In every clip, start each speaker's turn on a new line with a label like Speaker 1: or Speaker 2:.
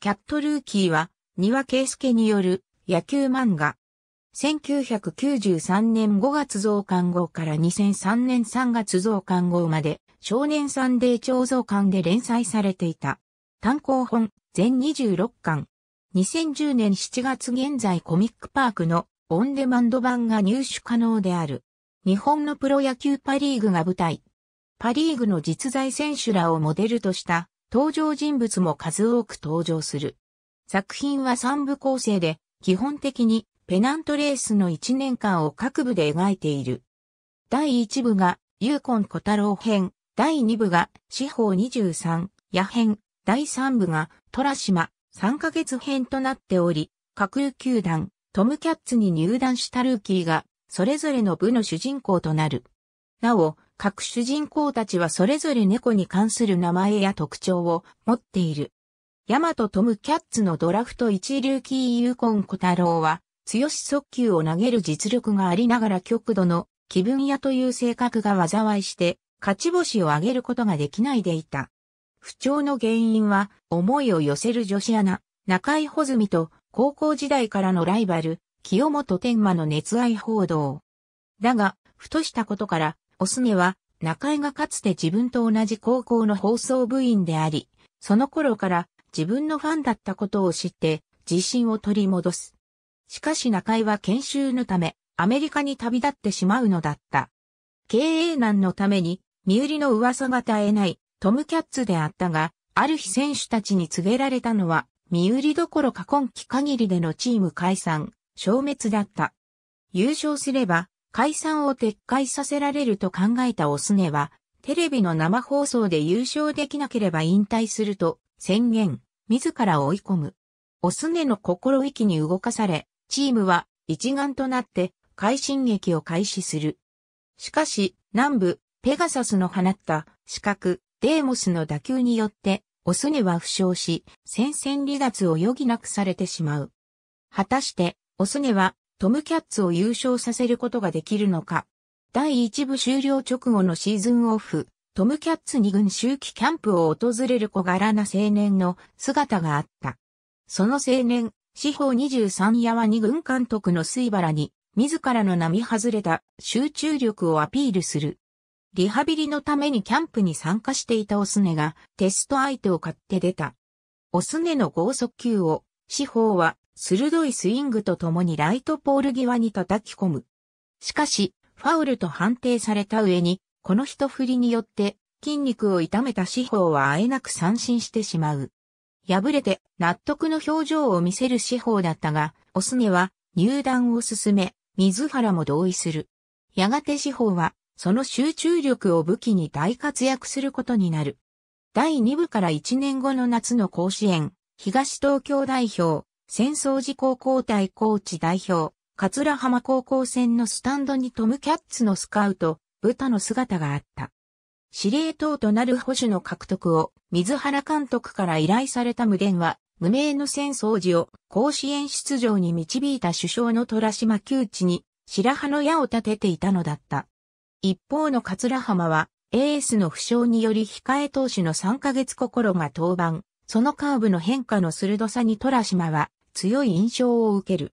Speaker 1: キャットルーキーは、庭圭介による野球漫画。1993年5月増刊号から2003年3月増刊号まで、少年サンデー超増刊で連載されていた。単行本、全26巻。2010年7月現在コミックパークのオンデマンド版が入手可能である。日本のプロ野球パリーグが舞台。パリーグの実在選手らをモデルとした登場人物も数多く登場する。作品は三部構成で、基本的にペナントレースの一年間を各部で描いている。第一部が、ユーコン小太郎編、第二部が、四方23、夜編、第三部が、虎島、三ヶ月編となっており、架空球団、トムキャッツに入団したルーキーが、それぞれの部の主人公となる。なお、各主人公たちはそれぞれ猫に関する名前や特徴を持っている。ヤマトトムキャッツのドラフト一流キーユーコンコ太郎は、強し速球を投げる実力がありながら極度の気分屋という性格が災いして、勝ち星を上げることができないでいた。不調の原因は、思いを寄せる女子アナ、中井穂積と、高校時代からのライバル、清本天馬の熱愛報道。だが、ふとしたことから、オスネは、中井がかつて自分と同じ高校の放送部員であり、その頃から自分のファンだったことを知って、自信を取り戻す。しかし中井は研修のため、アメリカに旅立ってしまうのだった。経営難のために、身売りの噂が絶えない、トムキャッツであったが、ある日選手たちに告げられたのは、身売りどころか今季限りでのチーム解散、消滅だった。優勝すれば、解散を撤回させられると考えたオスネは、テレビの生放送で優勝できなければ引退すると宣言、自ら追い込む。オスネの心意気に動かされ、チームは一丸となって快進撃を開始する。しかし、南部、ペガサスの放った四角、デーモスの打球によって、オスネは負傷し、戦線離脱を余儀なくされてしまう。果たして、オスネはトムキャッツを優勝させることができるのか。第1部終了直後のシーズンオフ、トムキャッツ2軍周期キャンプを訪れる小柄な青年の姿があった。その青年、司法23夜は2軍監督の水原に、自らの並外れた集中力をアピールする。リハビリのためにキャンプに参加していたオスネがテスト相手を買って出た。オスネの剛速球を、司法は鋭いスイングとともにライトポール際に叩き込む。しかし、ファウルと判定された上に、この一振りによって筋肉を痛めた司法はあえなく三振してしまう。敗れて納得の表情を見せる司法だったが、オスネは入団を進め、水原も同意する。やがて司法は、その集中力を武器に大活躍することになる。第2部から1年後の夏の甲子園、東東京代表、戦争時高校コーチ代表、桂浜高校戦のスタンドにトムキャッツのスカウト、ブタの姿があった。司令塔となる保守の獲得を水原監督から依頼された無伝は、無名の戦争時を甲子園出場に導いた首相の虎島窮地に白羽の矢を立てていたのだった。一方の桂浜は、エースの負傷により控え投手の3ヶ月心が登板、そのカーブの変化の鋭さに虎島は強い印象を受ける。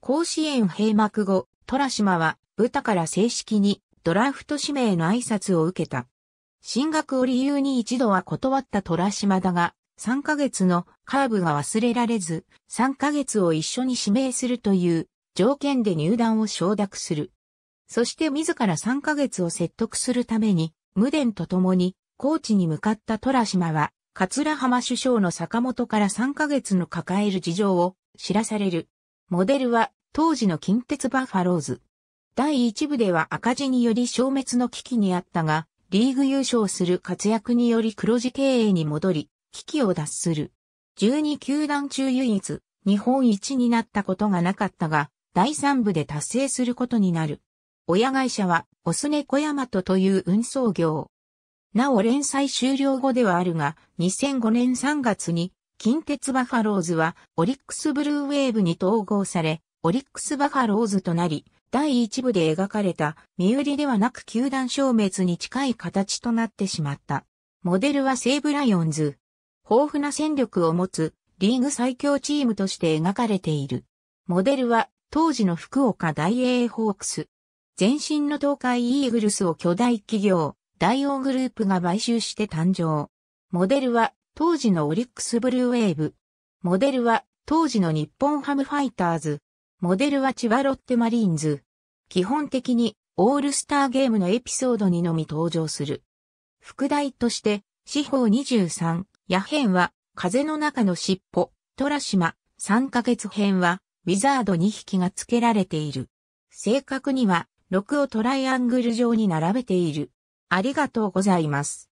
Speaker 1: 甲子園閉幕後、虎島は豚から正式にドラフト指名の挨拶を受けた。進学を理由に一度は断った虎島だが、3ヶ月のカーブが忘れられず、3ヶ月を一緒に指名するという条件で入団を承諾する。そして自ら3ヶ月を説得するために、無伝と共に、高知に向かった虎島は、桂浜首相の坂本から3ヶ月の抱える事情を知らされる。モデルは当時の近鉄バファローズ。第1部では赤字により消滅の危機にあったが、リーグ優勝する活躍により黒字経営に戻り、危機を脱する。12球団中唯一、日本一になったことがなかったが、第3部で達成することになる。親会社は、オスネコヤマトという運送業。なお連載終了後ではあるが、2005年3月に近鉄バファローズはオリックスブルーウェーブに統合され、オリックスバファローズとなり、第一部で描かれた身売りではなく球団消滅に近い形となってしまった。モデルは西武ライオンズ。豊富な戦力を持つリーグ最強チームとして描かれている。モデルは当時の福岡大英ホークス。前身の東海イーグルスを巨大企業、大王グループが買収して誕生。モデルは当時のオリックスブルーウェーブ。モデルは当時の日本ハムファイターズ。モデルは千葉ロッテマリーンズ。基本的にオールスターゲームのエピソードにのみ登場する。副題として、四方23、野編は風の中の尻尾、虎島、3ヶ月編は、ウィザード2匹が付けられている。正確には、6をトライアングル上に並べている。ありがとうございます。